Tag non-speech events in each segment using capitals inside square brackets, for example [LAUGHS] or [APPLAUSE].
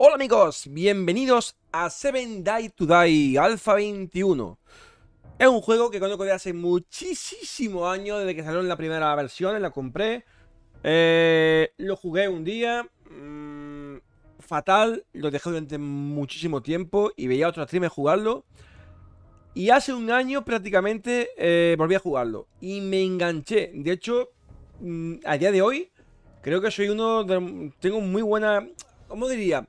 Hola amigos, bienvenidos a Seven Die to Die Alpha 21. Es un juego que conozco de hace muchísimo año desde que salió la primera versión, la compré. Eh, lo jugué un día, mm, fatal, lo dejé durante muchísimo tiempo y veía a otros streamers jugarlo. Y hace un año prácticamente eh, volví a jugarlo y me enganché. De hecho, mm, a día de hoy creo que soy uno de... Tengo muy buena... ¿Cómo diría?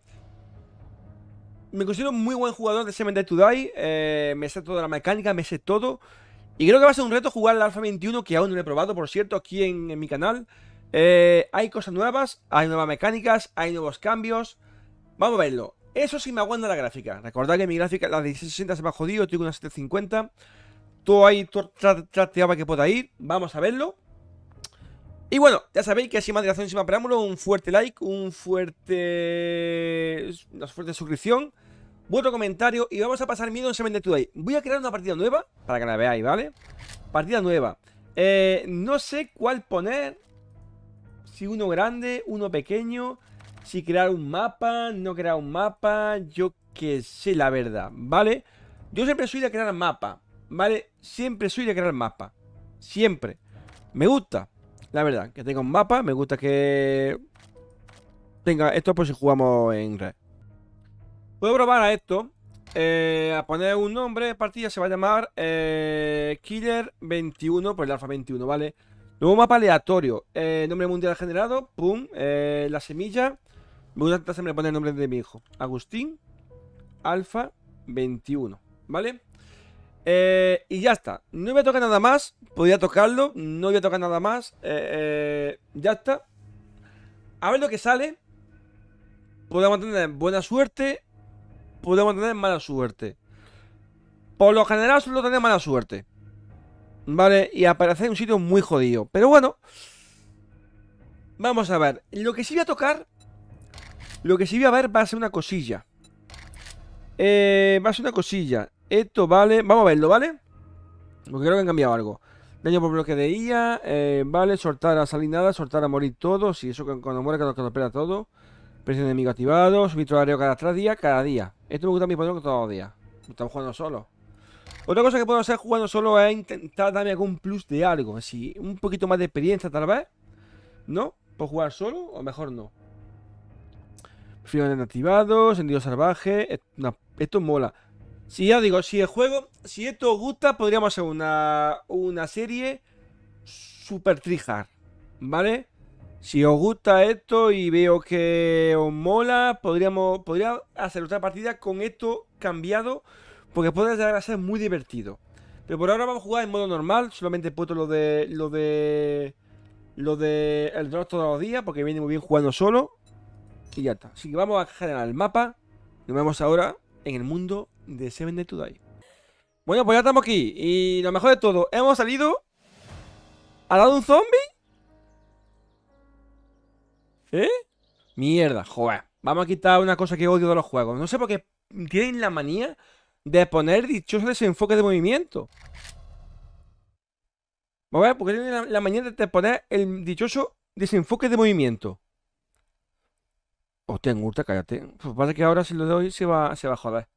me considero muy buen jugador de Seven Today, eh, me sé toda la mecánica, me sé todo. Y creo que va a ser un reto jugar al Alpha 21, que aún no lo he probado, por cierto, aquí en, mi canal. Eh, hay cosas nuevas, hay nuevas mecánicas, hay nuevos cambios. Vamos a verlo. Eso sí me aguanta la gráfica. Recordad que mi gráfica, la de 1660 se me ha jodido, tengo una 750. Todo ahí, todo trateaba que pueda ir. Vamos a verlo. Y bueno, ya sabéis que así más encima, sin más preámbulo, un fuerte like, un fuerte... una fuerte suscripción, vuestro comentario y vamos a pasar miedo en semen de Today. Voy a crear una partida nueva para que la veáis, ¿vale? Partida nueva. Eh, no sé cuál poner, si uno grande, uno pequeño, si crear un mapa, no crear un mapa, yo que sé la verdad, ¿vale? Yo siempre soy de crear mapa, ¿vale? Siempre soy de crear mapa, siempre. Me gusta, la verdad, que tenga un mapa, me gusta que tenga esto por si jugamos en red. Puedo probar a esto, eh, a poner un nombre de partida, se va a llamar eh, Killer 21 por el Alfa 21, ¿vale? Nuevo mapa aleatorio, eh, nombre mundial generado, pum, la semilla. Me gusta siempre poner el nombre de mi hijo, Agustín Alfa 21, ¿vale? Eh, y ya está. No me a tocar nada más. Podía tocarlo. No voy a tocar nada más. Eh, eh, ya está. A ver lo que sale. Podemos tener buena suerte. Podemos tener mala suerte. Por lo general solo tener mala suerte. ¿Vale? Y aparece en un sitio muy jodido. Pero bueno. Vamos a ver. Lo que sí voy a tocar. Lo que sí voy a ver va a ser una cosilla. va a ser una cosilla. Esto vale... Vamos a verlo, ¿vale? Porque creo que han cambiado algo. Daño por bloque de IA. Eh, vale, soltar a salir nada, soltar a morir todos. Y eso cuando muere, que lo espera todo. Presión de enemigo activado. Subir cada tres días, cada día. Esto me gusta a mí ponerlo todos los días. Estamos jugando solo. Otra cosa que puedo hacer jugando solo es intentar darme algún plus de algo. Así, un poquito más de experiencia tal vez. ¿No? ¿Puedo jugar solo o mejor no? Frío activado, sentido salvaje. Esto mola. Si ya digo, si el juego, si esto os gusta, podríamos hacer una, serie super trijar, ¿vale? Si os gusta esto y veo que os mola, podríamos podría hacer otra partida con esto cambiado, porque puede llegar a ser muy divertido. Pero por ahora vamos a jugar en modo normal, solamente he puesto lo de lo de lo de el drop todos los días, porque viene muy bien jugando solo y ya está. Así que vamos a generar el mapa. Nos vemos ahora en el mundo de Seven Day Today Bueno, pues ya estamos aquí. Y lo mejor de todo, hemos salido Ha dado un zombie. ¿Eh? Mierda, joder. Vamos a quitar una cosa que odio de los juegos. No sé por qué tienen la manía de poner dichoso desenfoque de movimiento. ver Porque tienen la, manía de poner el dichoso desenfoque de movimiento. Hostia, Urta, cállate. Pues parece que ahora si lo doy se va, se va a joder.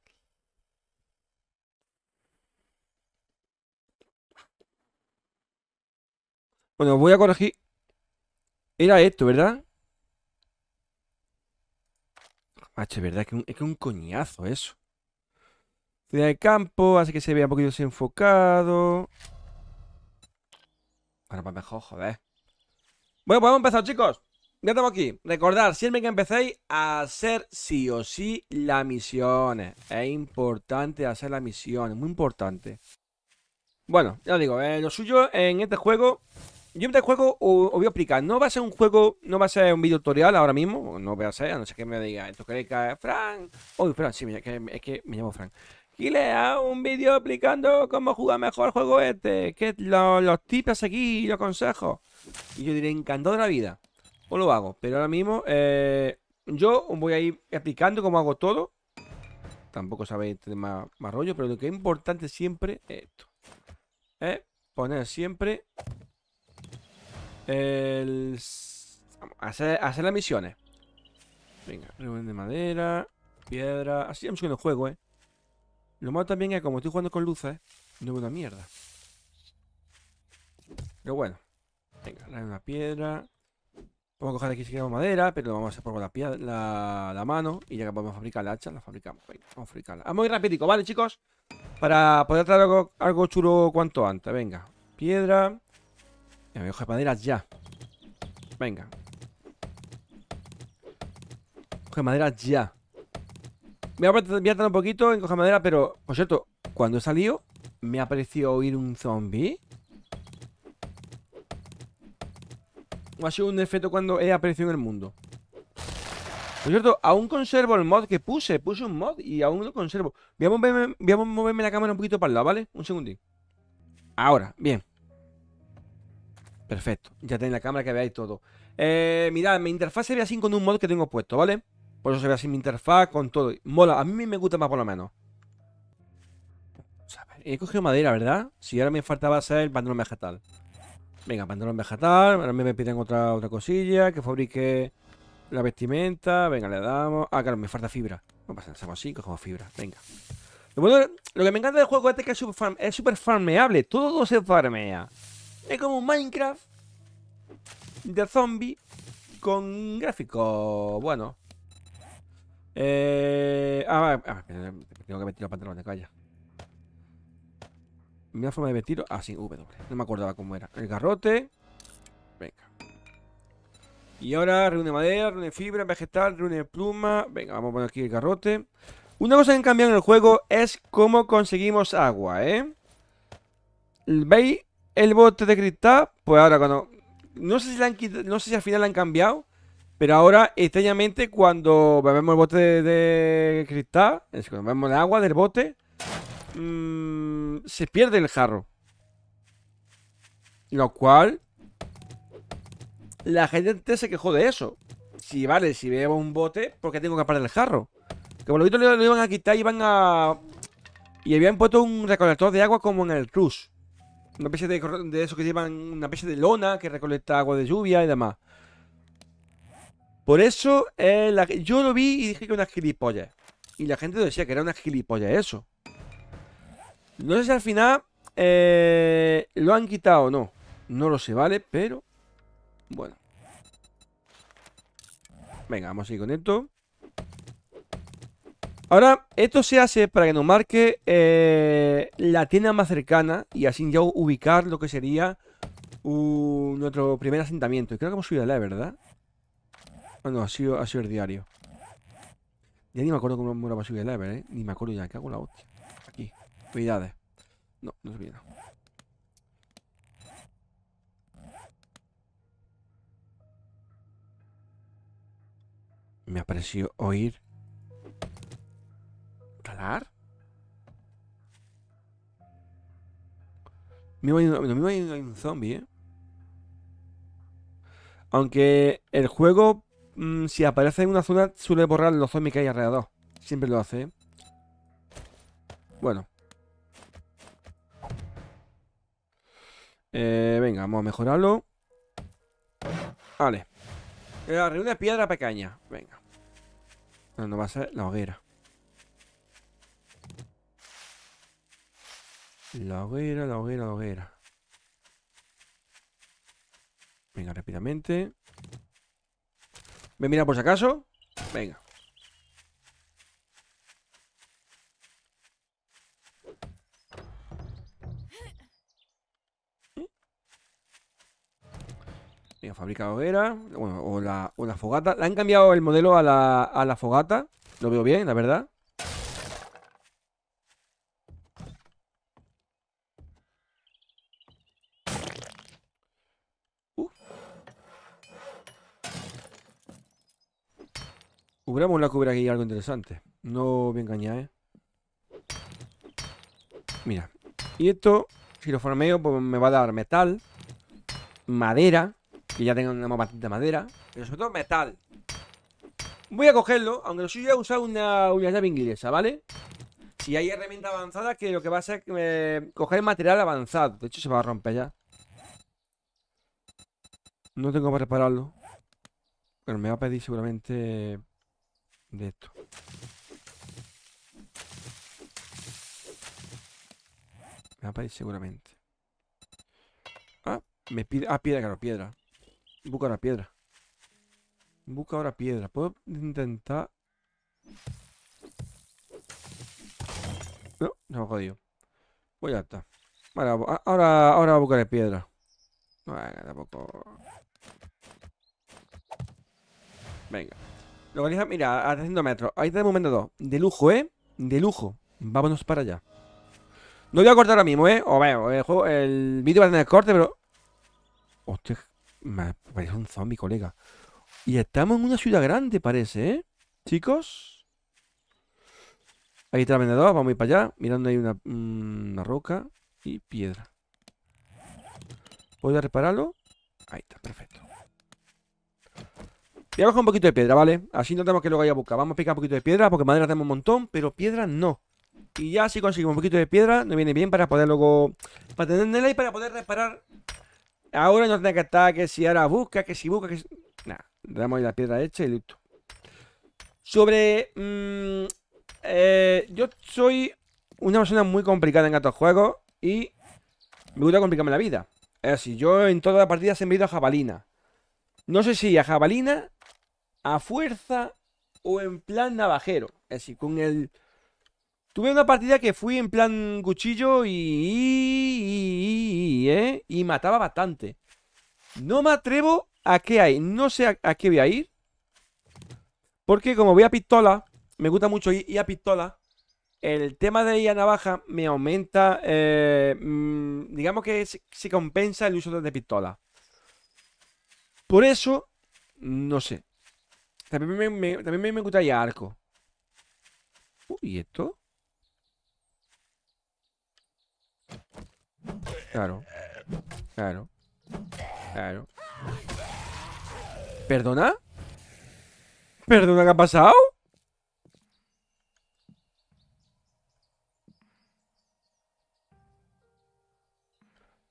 Bueno, voy a corregir. Era esto, ¿verdad? Macho, es verdad, que es que un coñazo eso. Ciudad de campo, así que se vea un poquito desenfocado. Ahora va pues mejor, joder. Bueno, pues hemos chicos. Ya estamos aquí. Recordad, siempre que empecéis a hacer sí o sí las misiones. Es importante hacer las misiones, muy importante. Bueno, ya os digo, eh, lo suyo en este juego yo este juego os, voy a explicar. No va a ser un juego, no va a ser un video tutorial ahora mismo. No voy a ser, a no ser que me diga, ¿esto queréis que Frank? Uy, Frank, sí, es que, me llamo Frank. le hago un vídeo explicando cómo jugar mejor el juego este. Que los tips aquí, los consejos. Y yo diré, encantado de la vida. O lo hago. Pero ahora mismo, eh, yo voy a ir explicando cómo hago todo. Tampoco sabéis más, más rollo, pero lo que es importante siempre es esto. Es poner siempre el... Hacer, las misiones. Venga, reunión de madera, piedra... Así hemos con el juego, ¿eh? Lo malo también es que como estoy jugando con luces, no veo una mierda. Pero bueno. Venga, una piedra. Vamos a coger aquí si queremos madera, pero vamos a hacer por la, piedra, la, mano. Y ya que podemos fabricar la hacha, la fabricamos. vamos a fabricarla. Vamos ah, muy ir rapidico, ¿vale, chicos? Para poder traer algo chulo cuanto antes. Venga, piedra. Ya, hoja madera ya. Venga. Coge madera ya. Me voy a, un poquito en coger madera, pero, por cierto, cuando he salido, me apareció oír un zombie. ha sido un defecto cuando he aparecido en el mundo. Por cierto, aún conservo el mod que puse. Puse un mod y aún lo conservo. Voy a moverme, la cámara un poquito para el lado, ¿vale? Un segundito. Ahora, bien. Perfecto, ya tenéis la cámara que veáis todo. Eh, mirad, mi interfaz se ve así con un mod que tengo puesto, ¿vale? Por eso se ve así mi interfaz, con todo. Mola, a mí me gusta más por lo menos. he cogido madera, ¿verdad? Si ahora me faltaba hacer el pantalón vegetal. Venga, pantalón vegetal. Ahora me piden otra, otra cosilla, que fabrique la vestimenta. Venga, le damos... Ah, claro, me falta fibra. Vamos a nada, así, cogemos fibra. Venga. Lo, que me encanta del juego este es que es súper farmeable. Todo se farmea. Es como un Minecraft de zombie con gráfico bueno. Eh, ah, ah, ah tengo que vestir los pantalones, calla. Mira forma de vestir. Ah, sí, W. No me acordaba cómo era. El garrote. Venga. Y ahora reúne madera, reúne fibra, vegetal, reúne pluma. Venga, vamos a poner aquí el garrote. Una cosa que han cambiado en el juego es cómo conseguimos agua, ¿eh? ¿Veis? El bote de cristal, pues ahora cuando... No sé si, no sé si al final la han cambiado, pero ahora extrañamente cuando bebemos el bote de, cristal, cuando bebemos el agua del bote, mm, se pierde el jarro. Lo cual... La gente se quejó de eso. Si vale, si bebo un bote, ¿por qué tengo que parar el jarro? Que por lo lo, iban a quitar y iban a... Y habían puesto un recolector de agua como en el Cruz. Una especie de, eso que llevan una especie de lona que recolecta agua de lluvia y demás. Por eso eh, yo lo vi y dije que era una gilipollas. Y la gente decía que era una gilipollas eso. No sé si al final eh, lo han quitado o no. No lo sé, ¿vale? Pero... Bueno. Venga, vamos a ir con esto. Ahora, esto se hace para que nos marque eh, la tienda más cercana y así ya ubicar lo que sería uh, nuestro primer asentamiento. Creo que hemos subido a la, e, ¿verdad? Bueno, ah, no, ha sido, el diario. Ya ni me acuerdo cómo era para subir el level, ¿eh? Ni me acuerdo ya, qué hago la hostia. Aquí, cuidado. No, no se Me ha parecido oír mí me mismo a un, zombie, ¿eh? Aunque el juego, mm, si aparece en una zona, suele borrar los zombies que hay alrededor. Siempre lo hace, ¿eh? Bueno. Eh, venga, vamos a mejorarlo. Vale. Eh, una piedra pequeña. Venga. No, no va a ser la hoguera. La hoguera, la hoguera, la hoguera. Venga, rápidamente. Me mira por si acaso. Venga. Venga, fabrica hoguera. Bueno, o la, fogata. La han cambiado el modelo a la, a la fogata. Lo veo bien, la verdad. Cubramos la cubra aquí algo interesante. No me engañar, ¿eh? Mira. Y esto, si lo formeo, pues me va a dar metal, madera, que ya tengo una bastante madera, pero sobre todo metal. Voy a cogerlo, aunque lo suyo ya usar una, una llave inglesa, ¿vale? Si hay herramienta avanzada, que lo que va a ser es eh, coger material avanzado. De hecho, se va a romper ya. No tengo para repararlo. Pero me va a pedir seguramente de esto. Me va a pedir seguramente. Ah, me pide. Ah, piedra, claro, piedra. Busca ahora piedra. Busca ahora piedra. Puedo intentar. No, no jodido. Pues voy a estar Vale, ahora, ahora buscar piedra. Bueno, tampoco. Venga. Localiza, mira, a 300 metros. Ahí tenemos momento 2. De lujo, ¿eh? De lujo. Vámonos para allá. No voy a cortar ahora mismo, ¿eh? O veo, el, vídeo va a tener corte, pero... Hostia, me parece un zombie, colega. Y estamos en una ciudad grande, parece, ¿eh? Chicos. Ahí está el vendedor, vamos a ir para allá. Mirando ahí una, roca y piedra. voy a repararlo? Ahí está, perfecto. Voy a un poquito de piedra, ¿vale? Así no tenemos que luego ir a buscar. Vamos a picar un poquito de piedra porque madera tenemos un montón, pero piedra no. Y ya si conseguimos un poquito de piedra, nos viene bien para poder luego... Para tenerla y para poder reparar. Ahora no tiene que estar que si ahora busca, que si busca, que si... Nada, damos ahí la piedra hecha y listo. Sobre... Mm, eh, yo soy una persona muy complicada en estos juegos y me gusta complicarme la vida. Es decir, yo en todas las partidas he venido a jabalina. No sé si a jabalina a fuerza o en plan navajero. Es decir, con el... Tuve una partida que fui en plan cuchillo y... Y, ¿eh? mataba bastante. No me atrevo a qué hay. No sé a, qué voy a ir. Porque como voy a pistola, me gusta mucho ir, a pistola. El tema de ir a navaja me aumenta... Eh, mm, digamos que se compensa el uso de pistola. Por eso, no sé. También me, me, también me el arco. Uy, ¿esto? Claro. Claro. Claro. ¿Perdona? ¿Perdona que ha pasado?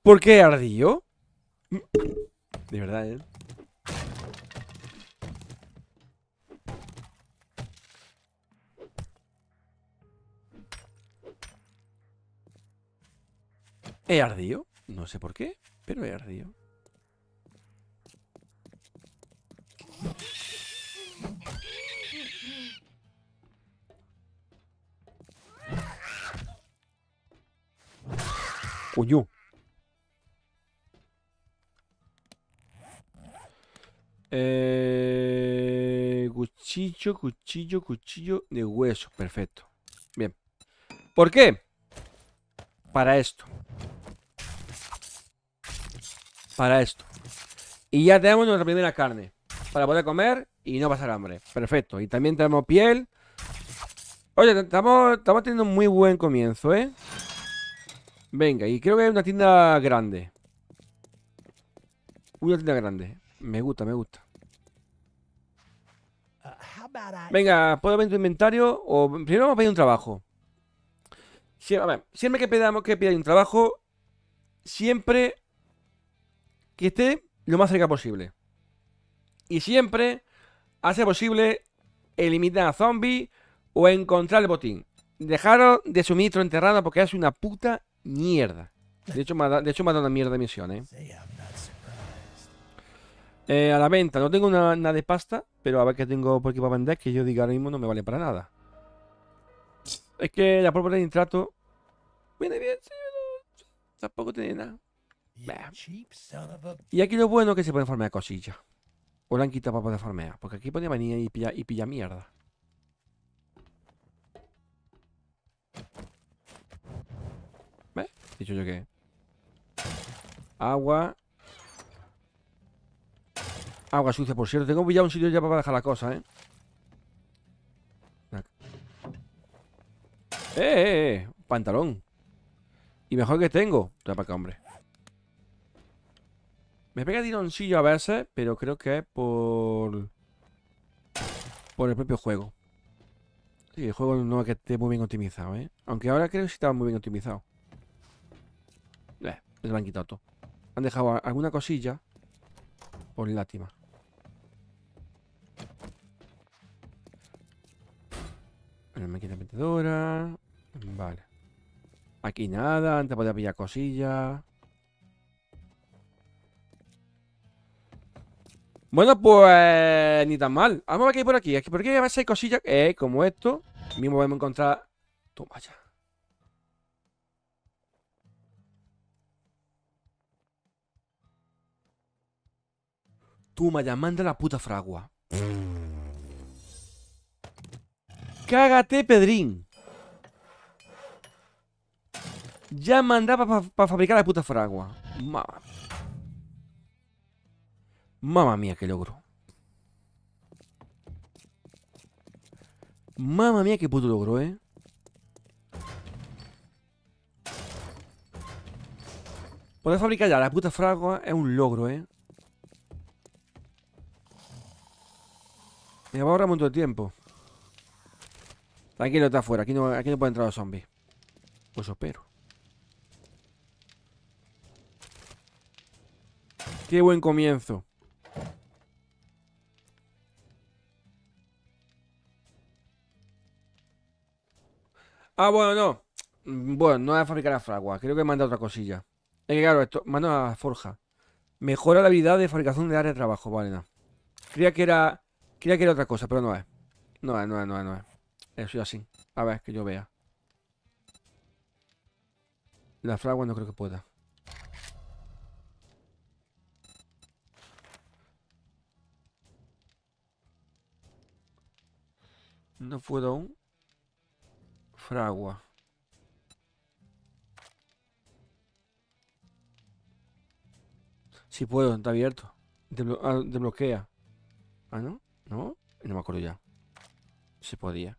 ¿Por qué ardillo? De verdad, ¿eh? He ardido. No sé por qué, pero he ardido. Eh, cuchillo, cuchillo, cuchillo de hueso. Perfecto. Bien. ¿Por qué? Para esto para esto. Y ya tenemos nuestra primera carne para poder comer y no pasar hambre. Perfecto. Y también tenemos piel. Oye, estamos, estamos teniendo un muy buen comienzo, ¿eh? Venga, y creo que hay una tienda grande. Una tienda grande. Me gusta, me gusta. Venga, ¿puedo ver tu inventario? O primero vamos a pedir un trabajo. a ver, siempre que pedamos que pida un trabajo, siempre que esté lo más cerca posible. Y siempre hace posible eliminar a zombies o encontrar el botín. Dejaros de suministro enterrado porque es una puta mierda. De hecho, me ha, de hecho, dado una mierda de misión, ¿eh? eh a la venta, no tengo nada de pasta, pero a ver qué tengo por aquí para vender, que yo diga ahora mismo no me vale para nada. Es que la pólvora de intrato viene bien, sí, tampoco tiene nada. Y aquí lo bueno es que se pueden farmear cosillas. O la han quitado para poder farmear. Porque aquí pone manía y pilla, y pilla mierda. ¿Ves? Dicho yo que. Agua. Agua sucia, por cierto. Tengo pillado un sitio ya para dejar la cosa, ¿eh? ¡Eh, eh, eh! Pantalón. Y mejor que tengo. Trae para acá, hombre. Me pega tironcillo a veces, pero creo que es por... Por el propio juego. Sí, el juego no es que esté muy bien optimizado, ¿eh? Aunque ahora creo que sí estaba muy bien optimizado. Eh, se han quitado todo. Han dejado alguna cosilla por lástima. La máquina metedora. Vale. Aquí nada, antes podía pillar cosillas. Bueno, pues ni tan mal. Vamos a ver qué hay por aquí. que por aquí a veces hay cosillas eh, como esto. Mismo a encontrar. Toma ya. Toma ya, manda la puta fragua. Cágate, Pedrín. Ya mandaba para fabricar la puta fragua. Mamá. Mamma mía, qué logro. Mamma mía, qué puto logro, eh. Poder fabricar ya la puta fragua es un logro, eh. Me va a ahorrar un montón de tiempo. Tranquilo, está afuera. Aquí no, aquí no puede entrar los zombies. Pues espero. Qué buen comienzo. Ah, bueno, no. Mm, bueno, no es a fabricar la fragua. Creo que manda otra cosilla. Es que claro, esto manda a forja. Mejora la habilidad de fabricación de área de trabajo. Vale, no. Creía que era. Creía que era otra cosa, pero no es. No es, no es, no es, no es. Eso es así. A ver, que yo vea. La fragua no creo que pueda. No puedo aún agua Si puedo, está abierto. Ah, desbloquea. Ah, ¿no? ¿No? No me acuerdo ya. Si podía.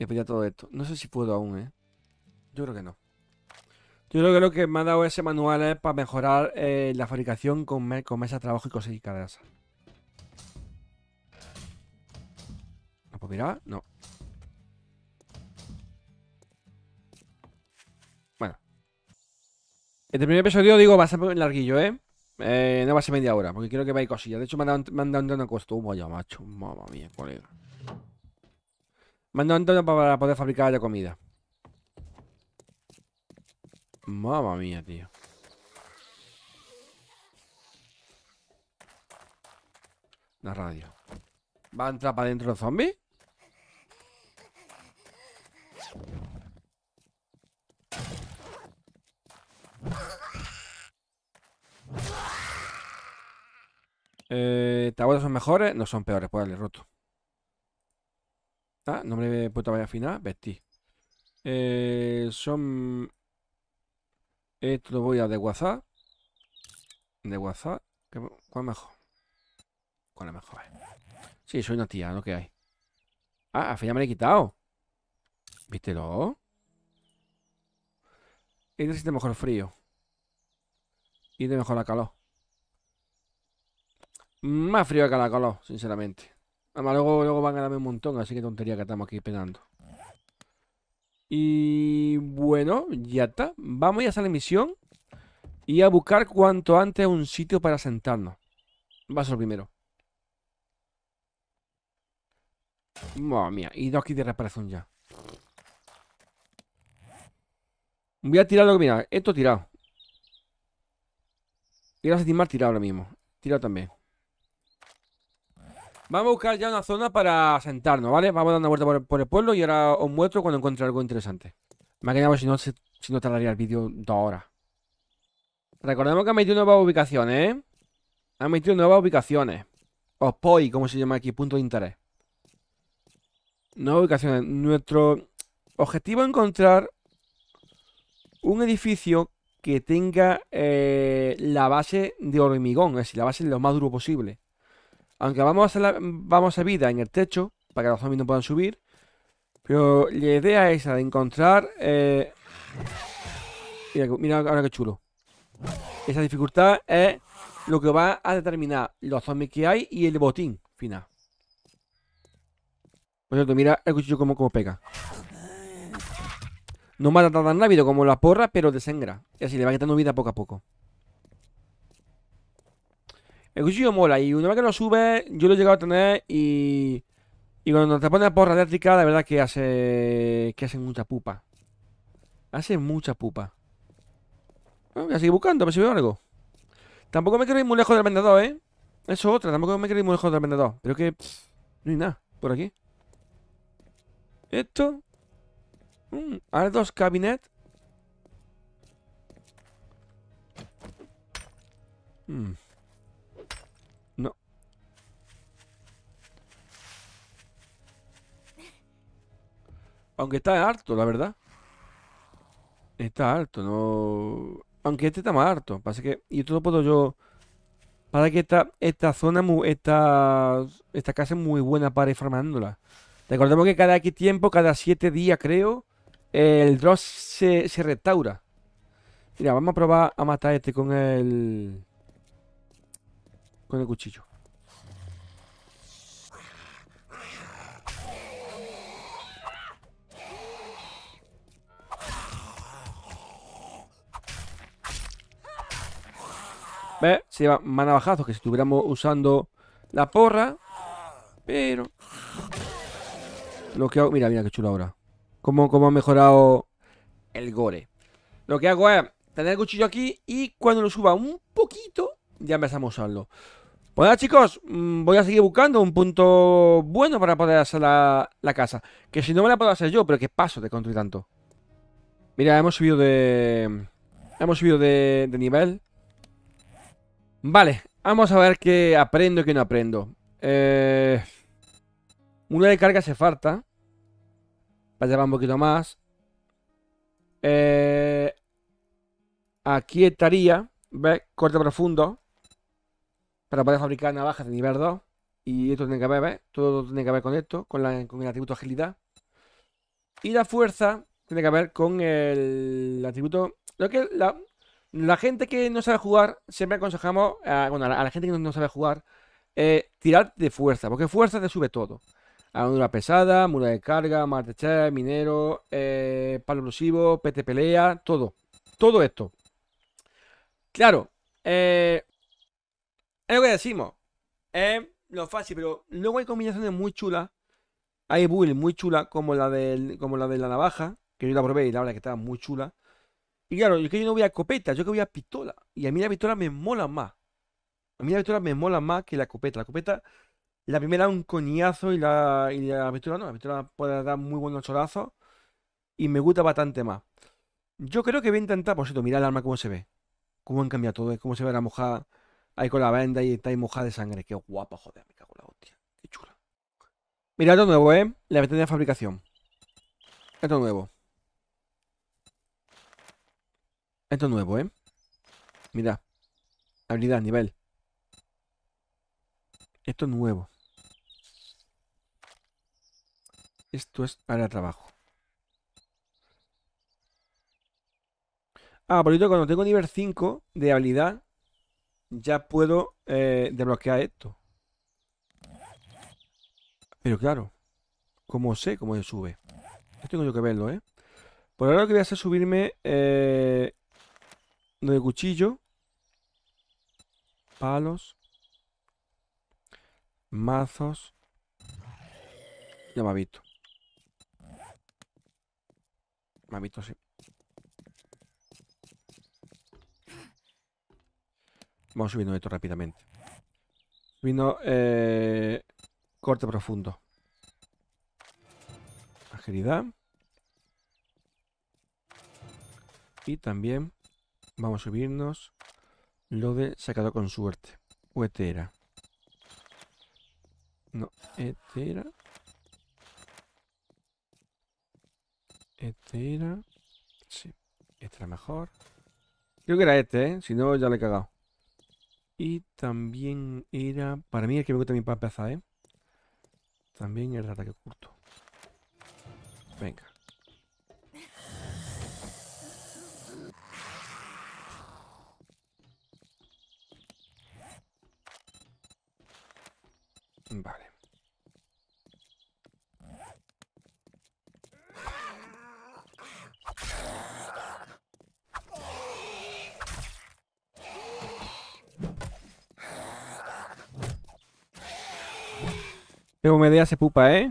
Y pedía todo esto. No sé si puedo aún, ¿eh? Yo creo que no. Yo creo que lo que me ha dado ese manual es para mejorar eh, la fabricación con, mesa de trabajo y conseguir y cadenas. Ah, pues ¿No puedo No. En el primer episodio digo a va ser larguillo, ¿eh? ¿eh? No va a ser media hora, porque quiero que vaya cosillas. De hecho, me han dado, un han una costumbre, vaya macho. Mamma mía, colega. Me han dado tono para poder fabricar la comida. Mamma mía, tío. La radio. ¿Va a entrar para adentro el zombie? Eh, ¿Tabotas son mejores? No son peores, pues darle roto. Ah, nombre de puta vaya final, vestí. Eh, son. Esto lo voy a de WhatsApp. De WhatsApp. ¿Cuál mejor? ¿Cuál es mejor? Sí, soy una tía, lo que hay. Ah, al final me lo he quitado. ¿Vístelo? Y necesita mejor frío. Y de mejor a calor. Más frío que la color, sinceramente. Además, luego, luego van a darme un montón, así que tontería que estamos aquí esperando Y bueno, ya está. Vamos ya a hacer la misión y a buscar cuanto antes un sitio para sentarnos. Va a ser primero. Madre mía, y dos kits de reparación ya. Voy a tirar lo que mira, esto tirado. y a timar, tirado ahora mismo. Tirado también. Vamos a buscar ya una zona para sentarnos, ¿vale? Vamos a dar una vuelta por el, pueblo y ahora os muestro cuando encuentre algo interesante. Me pues, si no, si no tardaría el vídeo dos horas. Recordemos que han metido nuevas ubicaciones, ¿eh? Han metido nuevas ubicaciones. O POI, como se llama aquí, punto de interés. Nuevas ubicaciones. Nuestro objetivo es encontrar un edificio que tenga eh, la base de hormigón, es decir, la base lo más duro posible. Aunque vamos a, vamos a vida en el techo, para que los zombies no puedan subir. Pero la idea es esa, de encontrar... Eh, mira, ahora qué chulo. Esa dificultad es lo que va a determinar los zombies que hay y el botín final. Por cierto, mira el cuchillo como, como pega. No mata tan rápido como la porra, pero desengra. Y así le va quitando vida poco a poco. El cuchillo mola y una vez que lo sube, yo lo he llegado a tener y... Y cuando te pones porra eléctrica, la verdad que hace... Que hace mucha pupa. Hace mucha pupa. Bueno, ah, voy a seguir buscando, a ver si veo algo. Tampoco me quiero ir muy lejos del vendedor, ¿eh? Eso es otra, tampoco me quiero ir muy lejos del vendedor. Pero que... no hay nada por aquí. Esto. Mm, dos Cabinet. Hmm Aunque está harto, la verdad. Está harto, no... Aunque este está más harto. Pasa que... Y esto lo puedo yo... Para que esta, esta zona, esta, esta casa es muy buena para ir farmándola. Recordemos que cada tiempo, cada 7 días creo, el drop se, se restaura. Mira, vamos a probar a matar este con el... Con el cuchillo. Se lleva más navajazos que si estuviéramos usando la porra. Pero... Lo que hago... Mira, mira qué chulo ahora. Cómo, cómo ha mejorado el gore. Lo que hago es tener el cuchillo aquí y cuando lo suba un poquito ya empezamos a usarlo. Pues chicos, mm, voy a seguir buscando un punto bueno para poder hacer la, casa. Que si no me la puedo hacer yo, pero que paso de construir tanto. Mira, hemos subido de... Hemos subido de nivel. Vale, vamos a ver qué aprendo y qué no aprendo. Eh, una de carga hace falta. Para llevar un poquito más. Eh, aquí estaría. ¿Ves? Corte profundo. Para poder fabricar navajas de nivel 2. Y esto tiene que ver, ¿ves? Todo tiene que ver con esto. Con, con el atributo agilidad. Y la fuerza tiene que ver con el atributo... Lo que la, la gente que no sabe jugar, siempre aconsejamos, a, bueno, a la, gente que no, sabe jugar, eh, tirar de fuerza, porque fuerza te sube todo. Armadura pesada, mula de carga, martechar, minero, eh, palo explosivo, pete pelea, todo. Todo esto. Claro, eh, es lo que decimos. Es lo fácil, pero luego hay combinaciones muy chulas. Hay builds muy chula como la, como la de la navaja, que yo la probé y la verdad que estaba muy chula. Y claro, yo que yo no voy a copeta, yo que voy a pistola. Y a mí la pistola me mola más. A mí la pistola me mola más que la copeta. La copeta, la primera un coñazo y la, y la pistola no. La pistola puede dar muy buenos chorazos. Y me gusta bastante más. Yo creo que voy a intentar, por cierto, mirar el arma cómo se ve. Cómo han cambiado todo, cómo se ve la mojada. Ahí con la venda y está ahí mojada de sangre. Qué guapa, joder, me cago en la hostia. Qué chula. Mirad lo nuevo, ¿eh? La ventana de fabricación. Esto nuevo. Esto es nuevo, ¿eh? Mira. Habilidad, nivel. Esto es nuevo. Esto es de trabajo. Ah, por cierto, cuando tengo nivel 5 de habilidad, ya puedo eh, desbloquear esto. Pero claro, ¿cómo sé cómo se sube. Esto tengo yo que verlo, ¿eh? Por ahora lo que voy a hacer es subirme eh, de cuchillo, palos, mazos, me ha ha Mamito, sí. Vamos subiendo esto rápidamente. vino eh, corte profundo. Agilidad. Y también Vamos a subirnos lo de sacado con suerte. O etera. No, etera. Etera. Sí, esta era mejor. Creo que era este, ¿eh? Si no, ya le he cagado. Y también era... Para mí es que me gusta mi para ¿eh? También era el ataque oculto. Venga. Tengo media se pupa, ¿eh?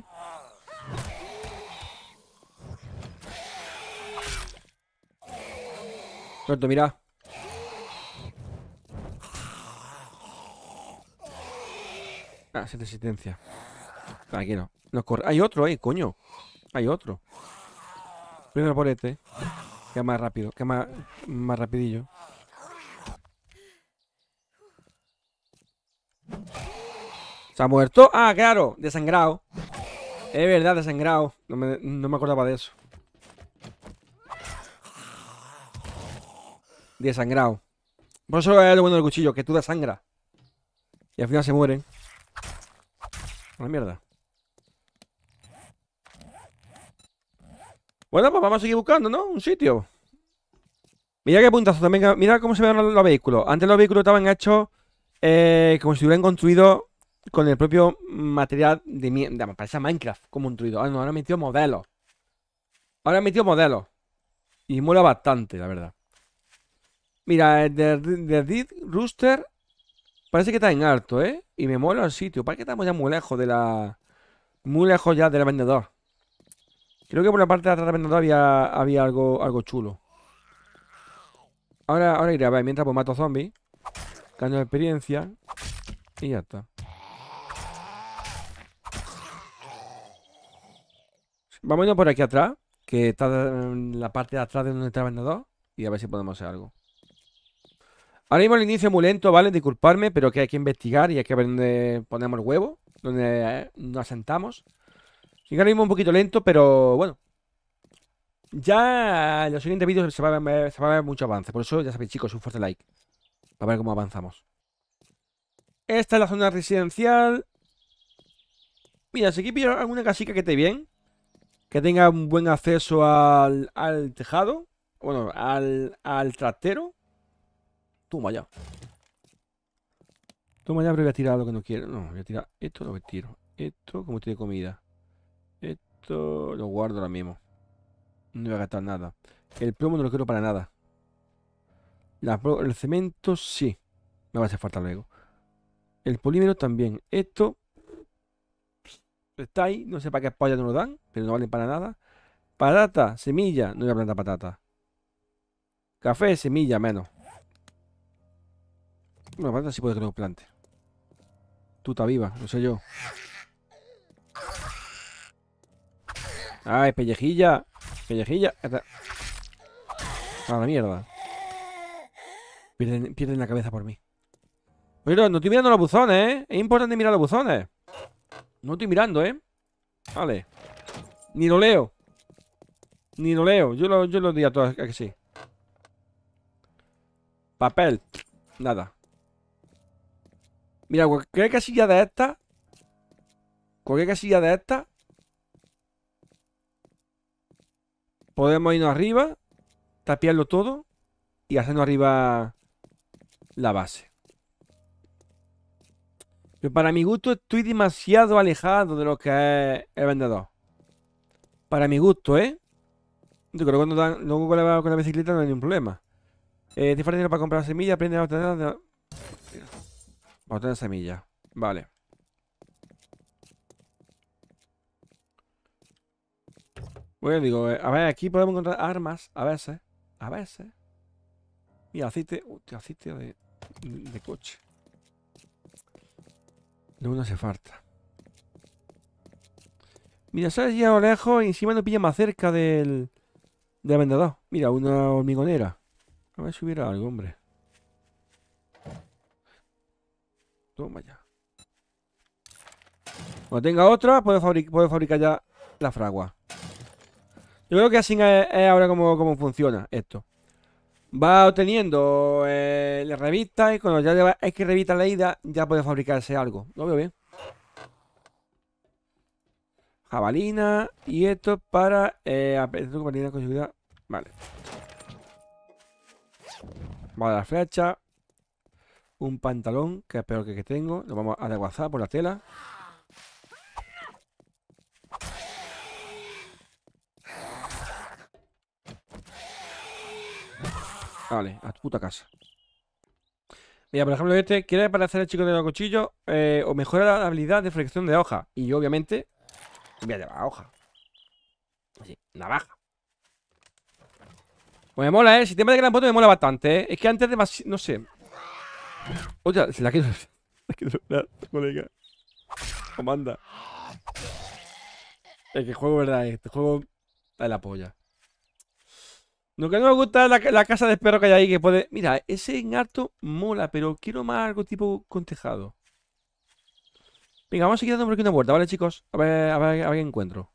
Pronto, mira. Ah, sin resistencia. Aquí no. No corre. Hay otro ¿eh? coño. Hay otro. Primero por este. Que más rápido, que más, más rapidillo. ¿Se ha muerto? Ah, claro, desangrado. Es verdad, desangrado. No me, no me acordaba de eso. Desangrado. Por eso es lo bueno del cuchillo, que tú desangras. Y al final se mueren. Una ah, mierda. Bueno, pues vamos a seguir buscando, ¿no? Un sitio. Mira qué puntazo también. Mira cómo se ven los, vehículos. Antes los vehículos estaban hechos eh, como si hubieran construido con el propio material de mierda. Parece Minecraft como un truido. Ahora no, ahora metido modelos. Ahora he metido modelos. Y mola bastante, la verdad. Mira, el de, Did Rooster parece que está en alto, ¿eh? Y me mola el sitio. Parece que estamos ya muy lejos de la... Muy lejos ya del vendedor. Creo que por la parte de atrás del vendedor había, algo, algo chulo. Ahora, ahora iré a ver. Mientras pues mato zombies. Caño de experiencia. Y ya está. Vamos irnos por aquí atrás, que está en la parte de atrás de donde está el y a ver si podemos hacer algo. Ahora mismo el inicio es muy lento, ¿vale? Disculparme, pero que hay que investigar y hay que ver dónde ponemos el huevo, dónde eh, nos asentamos. ahora mismo un poquito lento, pero bueno. Ya en los siguientes vídeos eh, se va, a ver, mucho avance, por eso ya sabéis chicos, un fuerte like, para ver cómo avanzamos. Esta es la zona residencial. Mira, si aquí pillo alguna casica que esté bien, que tenga un buen acceso al, al tejado, bueno, al, al trastero. Toma ya. Toma ya, pero voy a tirar lo que no quiero. No, voy a tirar esto, lo que tiro. Esto, como tiene comida. Esto lo guardo ahora mismo. No voy a gastar nada. El plomo no lo quiero para nada. el cemento sí. Me va a hacer falta luego. El polímero también. Esto ahí no sé para qué polla no lo dan, pero no valen para nada. Patata, semilla, no voy a plantar patata. Café, semilla, menos. Una patata sí puede tener un plante. Tuta viva, no sé yo. ¡Ay, pellejilla! ¡Pellejilla! A la mierda. Pierden, la cabeza por mí. pero no estoy mirando los buzones, ¿eh? Es importante mirar los buzones. No estoy mirando, ¿eh? Vale. Ni lo leo. Ni lo leo. Yo lo, yo lo di que sí. Papel. Nada. Mira, cualquier casilla de esta. Cualquier casilla de esta. Podemos irnos arriba. Tapiarlo todo. Y hacernos arriba la base. Pero para mi gusto estoy demasiado alejado de lo que es el vendedor. Para mi gusto, ¿eh? Yo creo que cuando dan, luego con la, bicicleta no hay ningún problema. Eh, diferente para comprar semillas, aprende a obtener, obtener semillas. Vale. Bueno, digo, eh, a ver, aquí podemos encontrar armas, a veces, a veces. Mira, aceite, uh, aceite de coche. Uno no hace falta. Mira, ha llegado lejos y encima no pilla más cerca del... Del vendador. Mira, una hormigonera. A ver si hubiera algo, hombre. Toma ya. Cuando tenga otra, puedo, fabricar ya la fragua. Yo creo que así es, ahora como, como funciona esto va obteniendo eh, la revista y cuando ya es que revista ida ya puede fabricarse algo. Lo veo bien. Jabalina y esto para... Eh, Vale. Vale, la flecha. Un pantalón, que es peor que, que tengo. Lo vamos a desguazar por la tela. Vale, a tu puta casa. Mira, por ejemplo, este quiere hacer el chico de los cuchillos eh, o mejora la habilidad de fricción de hoja. Y yo, obviamente, voy a llevar hoja. Así, navaja. Pues me mola, ¿eh? El sistema de gran bote me mola bastante, ¿eh? Es que antes de más, No sé. Oye, se la quiero... [LAUGHS] La quiero... La, colega. Comanda. Es que juego, ¿verdad? Este juego... Da la polla. Lo que no me gusta es la, casa de perro que hay ahí que puede... Mira, ese en alto mola, pero quiero más algo tipo con tejado. Venga, vamos a seguir dando por aquí una vuelta, ¿vale, chicos? A ver, qué encuentro.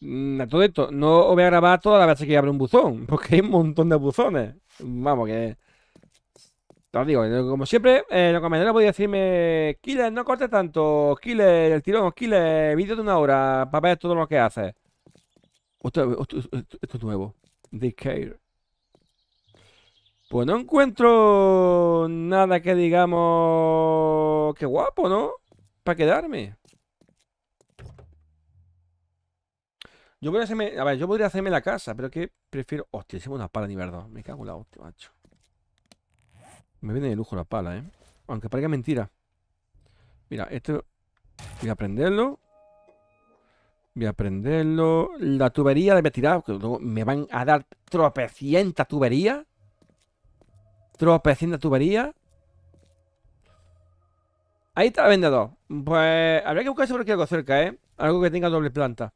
Mm, todo esto, no voy a grabar toda la vez que abre un buzón, [LAUGHS] porque hay un montón de buzones. Vamos, que... Te lo digo, eh, como siempre, eh, lo que me decirme, Killer, no corte tanto, Killer, el tirón, Killer, vídeo de una hora para ver todo lo que hace. esto es nuevo de Pues no encuentro nada que digamos... Qué guapo, ¿no? Para quedarme. Yo podría hacerme... A ver, yo podría hacerme la casa, pero que prefiero... Hostia, hicimos una pala nivel 2. Me cago en la hostia, macho. Me viene de lujo la pala, ¿eh? Aunque parezca mentira. Mira, esto... Voy a prenderlo. Voy a prenderlo. La tubería la voy a tirar, me van a dar tropecienta tubería. Tropecienta tubería. Ahí está el vendedor. Pues habría que buscar sobre que algo cerca, ¿eh? Algo que tenga doble planta.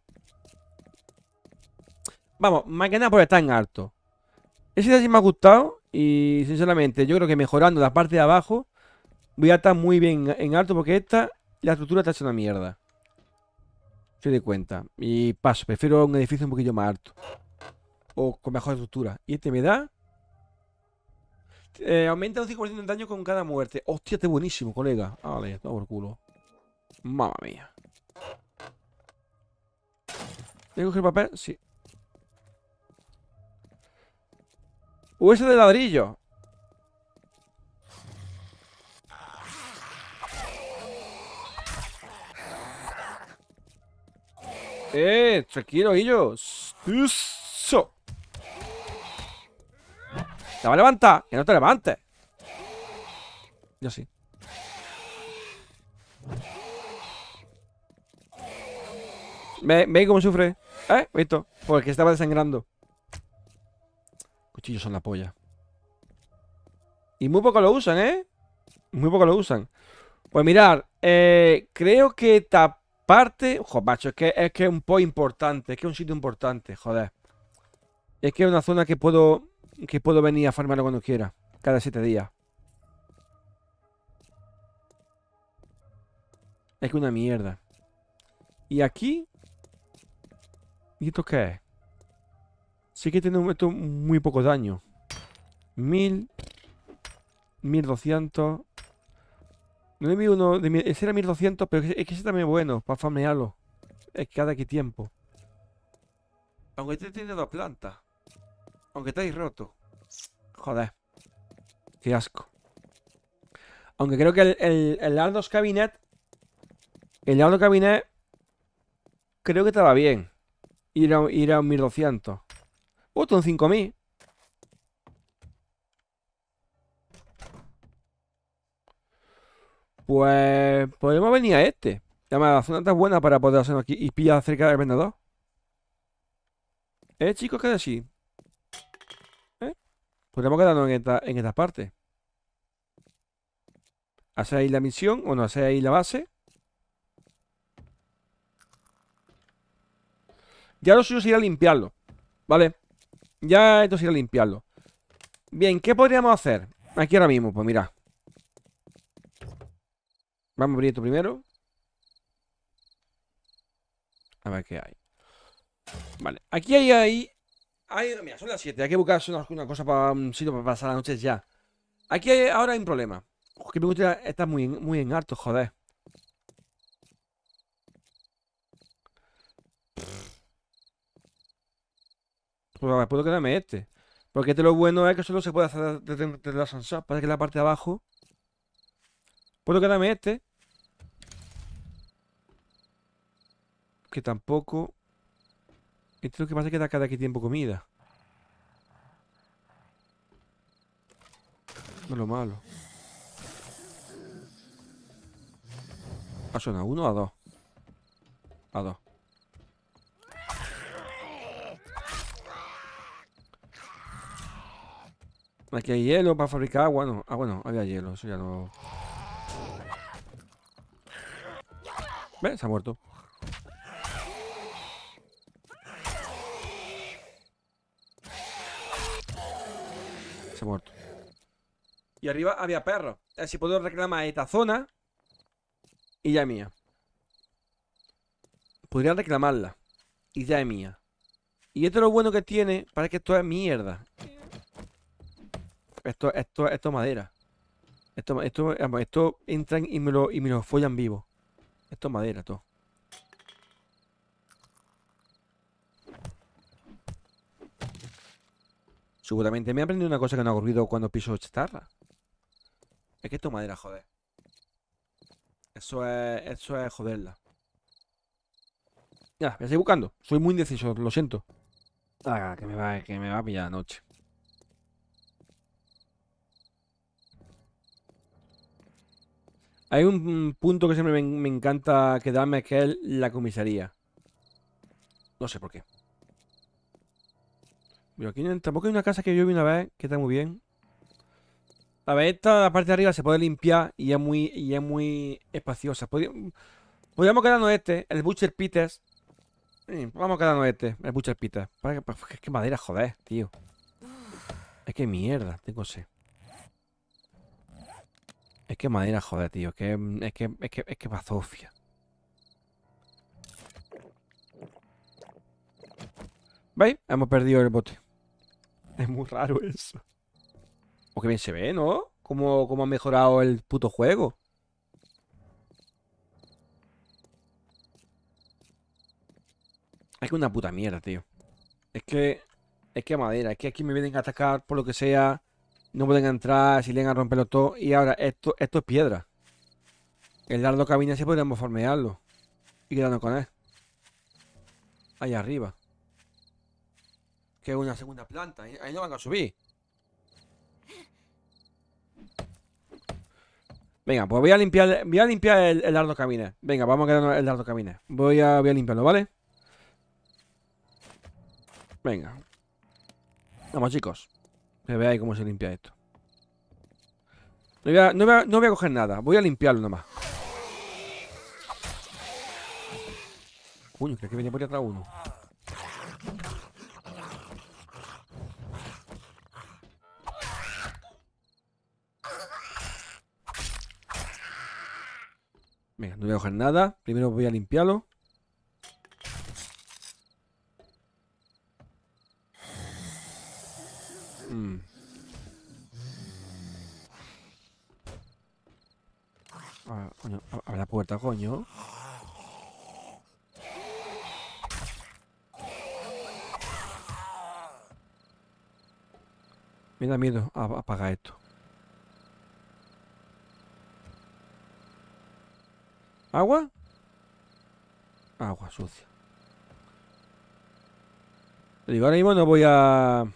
Vamos, más que nada porque está en alto. Ese de me ha gustado y sinceramente yo creo que mejorando la parte de abajo voy a estar muy bien en alto porque esta, la estructura está hecha una mierda. Se de cuenta. Y paso. Prefiero un edificio un poquillo más alto. O con mejor estructura. Y este me da... Eh, aumenta un 5% de daño con cada muerte. Hostia, te este buenísimo, colega. Vale, todo por culo. Mamma mía. ¿Tengo que coger papel? Sí. hueso de ladrillo. ¡Eh! Tranquilo, ellos. ¡Eso! Te va a levantar. Que no te levantes. Yo sí. ¿Ve, cómo sufre? ¿Eh? ¿Visto? Porque estaba desangrando. Cuchillos son la polla. Y muy poco lo usan, ¿eh? Muy poco lo usan. Pues mirar, eh, creo que tapa parte, ojo macho, es que, es que un po' importante, es que es un sitio importante, joder. Es que es una zona que puedo, que puedo venir a farmarlo cuando quiera, cada siete días. Es que una mierda. Y aquí... ¿Y esto qué es? Sí que tiene esto muy poco daño. Mil... Mil doscientos... No le visto uno, ese era 1200, pero es que ese también es bueno, para farmearlo. Es cada que tiempo. Aunque este tiene dos plantas. Aunque estáis roto. Joder. Qué asco. Aunque creo que el, el, el Cabinet. El Ardos Cabinet. Creo que estaba bien. Ir a, ir a un 1200. Otro un 5000. Pues podemos venir a este. Además, la zona está buena para poder hacernos aquí y pillar cerca del vendedor. ¿Eh, chicos? ¿Qué decís? ¿Eh? Podríamos quedarnos en esta, en esta parte. Hacer ahí la misión, o no, hacer ahí la base. Ya lo suyo a limpiarlo. ¿Vale? Ya esto a limpiarlo. Bien, ¿qué podríamos hacer? Aquí ahora mismo, pues mira. Vamos a abrir esto primero. A ver qué hay. Vale, aquí hay, hay, hay mira, son las 7. Hay que buscar una, cosa para un sitio para pasar la noche ya. Aquí hay, ahora hay un problema. Uf, que me gusta estar muy, muy en alto, joder. Pues, puedo quedarme este. Porque este lo bueno es que solo se puede hacer desde, la Sansa. Parece que la parte de abajo. Puedo quedarme este. que tampoco... Esto lo que pasa es que da cada que tiempo comida. No es lo malo. ¿Ha a uno o a dos? A dos. Aquí hay hielo para fabricar agua. Ah, bueno, había hielo. Eso ya no... ¿Ves? Se ha muerto. Se ha muerto. Y arriba había perros. Eh, si puedo reclamar esta zona. Y ya es mía. Podría reclamarla. Y ya es mía. Y esto es lo bueno que tiene. Para que esto es mierda. Esto, esto, esto es madera. Esto, esto, entran y me, lo, y me lo follan vivo. Esto es madera, todo. Seguramente me he aprendido una cosa que no ha ocurrido cuando piso chatarra. Es que esto madera, joder. Eso es, eso es joderla. Ya, me estoy buscando. Soy muy indeciso, lo siento. Ah, que me va, que me va a pillar noche Hay un punto que siempre me encanta quedarme, que es la comisaría. No sé por qué. Yo aquí tampoco hay una casa que yo vi una vez que está muy bien. A ver, esta la parte de arriba se puede limpiar y es muy, y es muy espaciosa. Podríamos, quedarnos este, el Butcher Peters. Podríamos vamos a quedarnos este, el Butcher Peters. Es que madera, joder, tío. Es que mierda, tengo sed. Es que madera, joder, tío. Es que es que es que es que bazofia. ¿Veis? Hemos perdido el bote. [LAUGHS] Es muy raro eso. O pues que bien se ve, ¿no? Como ha mejorado el puto juego. Es que una puta mierda, tío. Es que... Es que madera. Es que aquí me vienen a atacar por lo que sea. No pueden entrar. Si le a romperlo todo. Y ahora, esto, esto es piedra. El dardo cabina así podríamos formearlo Y quedarnos con él. Allá arriba que es una segunda planta. Ahí no van a subir. Venga, pues voy a limpiar, voy a limpiar el, largo dardo Venga, vamos a quedarnos el dardo camine Voy a, voy a limpiarlo, ¿vale? Venga. Vamos, chicos. Que veáis cómo se limpia esto. No voy, a, coger nada. Voy a limpiarlo nomás. Coño, que venía por atrás uno. No voy a coger nada. Primero voy a limpiarlo. Mm. Ah, a abre la puerta, coño. Me da miedo apagar esto. ¿Agua? Agua sucia. Le digo, ahora mismo no voy a... Vale,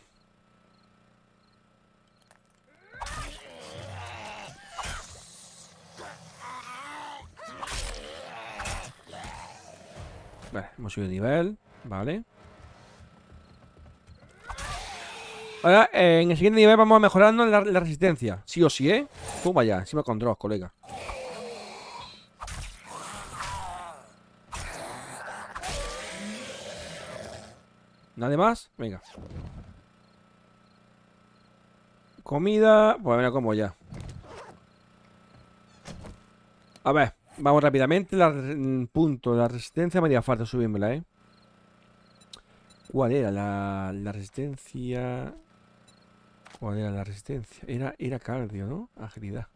hemos subido de nivel, vale. Ahora, en el siguiente nivel vamos a mejorarnos la, resistencia. Sí o sí, ¿eh? Toma ya, encima con Dross, colega. nada más? Venga. Comida. Pues me la como ya. A ver, vamos rápidamente. Mm, punto. La resistencia me haría falta subírmela, ¿eh? ¿Cuál era la, la resistencia? ¿Cuál era la resistencia? Era, era cardio, ¿no? Agilidad.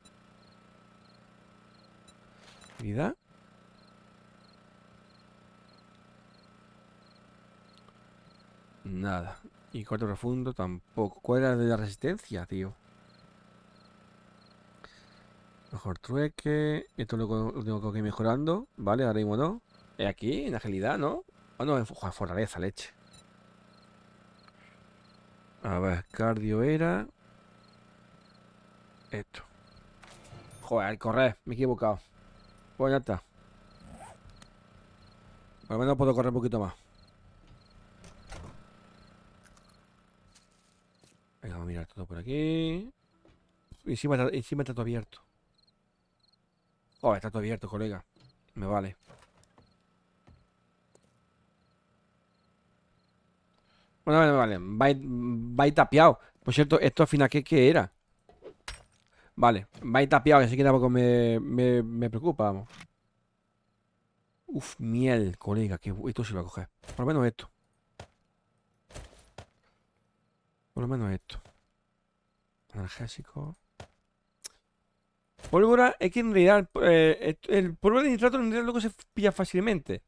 Agilidad. Nada. Y cuarto profundo tampoco. ¿Cuál era de la resistencia, tío? Mejor trueque. Esto lo, tengo que ir mejorando. Vale, ahora mismo no. Es Aquí, en agilidad, ¿no? o ah, no, en fortaleza, leche. A ver, cardio era... Esto. Joder, correr. Me he equivocado. Bueno, ya está. Por lo menos puedo correr un poquito más. Vamos a mirar todo por aquí. Encima, está todo abierto. Oh, está todo abierto, colega. Me vale. Bueno, vale, vale. Va, tapiado. Por cierto, esto al final, ¿qué, era? Vale, va tapiado, tapeado. así que tampoco me, me, me preocupa, vamos. Uf, miel, colega, que esto sí lo va a coger. Por lo menos esto. Por lo menos esto. Analgésico. Pólvora es que en realidad eh, el polvo de nitrato en realidad luego se pilla fácilmente.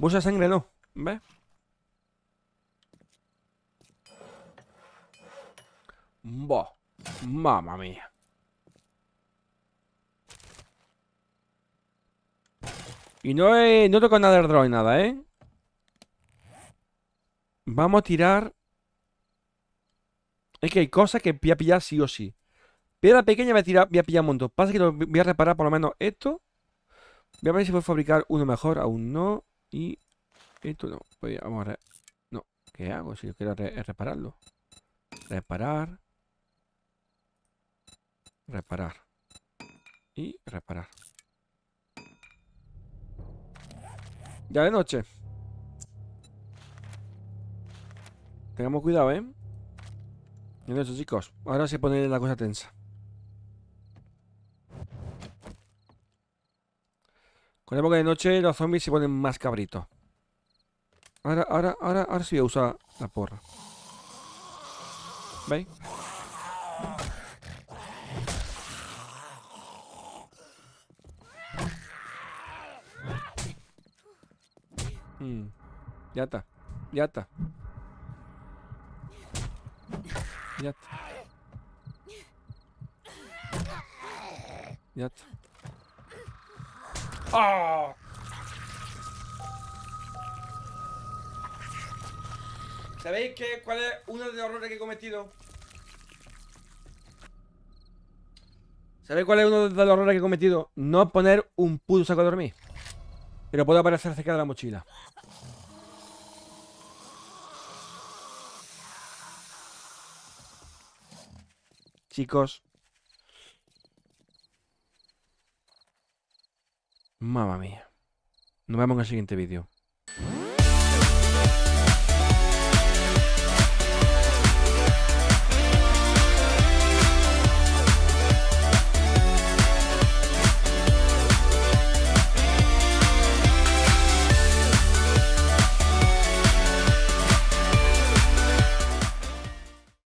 Bolsa de sangre no, ¿ves? Boh, mamma mía. Y no he, no toco nada del drone, nada, ¿eh? Vamos a tirar es que hay cosas que voy a pillar sí o sí. Piedra pequeña voy a, tirar, voy pillar un Pasa que voy a reparar por lo menos esto. Voy a ver si puedo fabricar uno mejor, aún no. Y esto no. vamos a... Re... No, ¿qué hago si yo quiero repararlo? Reparar. Reparar. Y reparar. Ya de noche. Tengamos cuidado, ¿eh? Eso chicos, ahora se pone la cosa tensa. Con época de noche los zombies se ponen más cabritos. Ahora, ahora, ahora, ahora sí voy a usar la porra. ¿Veis? Mm. Ya está, ya está. Ya está. Ya ¡Ah! ¿Sabéis cuál es uno de los errores que he cometido? ¿Sabéis cuál es uno de los errores que he cometido? No poner un puto saco a dormir. Pero puedo aparecer cerca de la mochila. chicos. Mamma mía. Nos vemos en el siguiente vídeo.